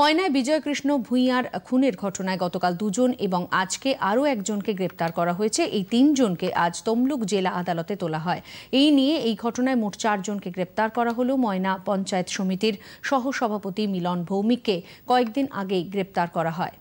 ময়নায় বিজয়কৃষ্ণ ভূঁইয়ার খুনের ঘটনায় গতকাল দুজন এবং আজকে আরও একজনকে গ্রেপ্তার করা হয়েছে এই তিনজনকে আজ তমলুক জেলা আদালতে তোলা হয় এই নিয়ে এই ঘটনায় মোট চারজনকে গ্রেপ্তার করা হলো ময়না পঞ্চায়েত সমিতির সহসভাপতি মিলন ভৌমিককে কয়েকদিন আগেই গ্রেপ্তার করা হয়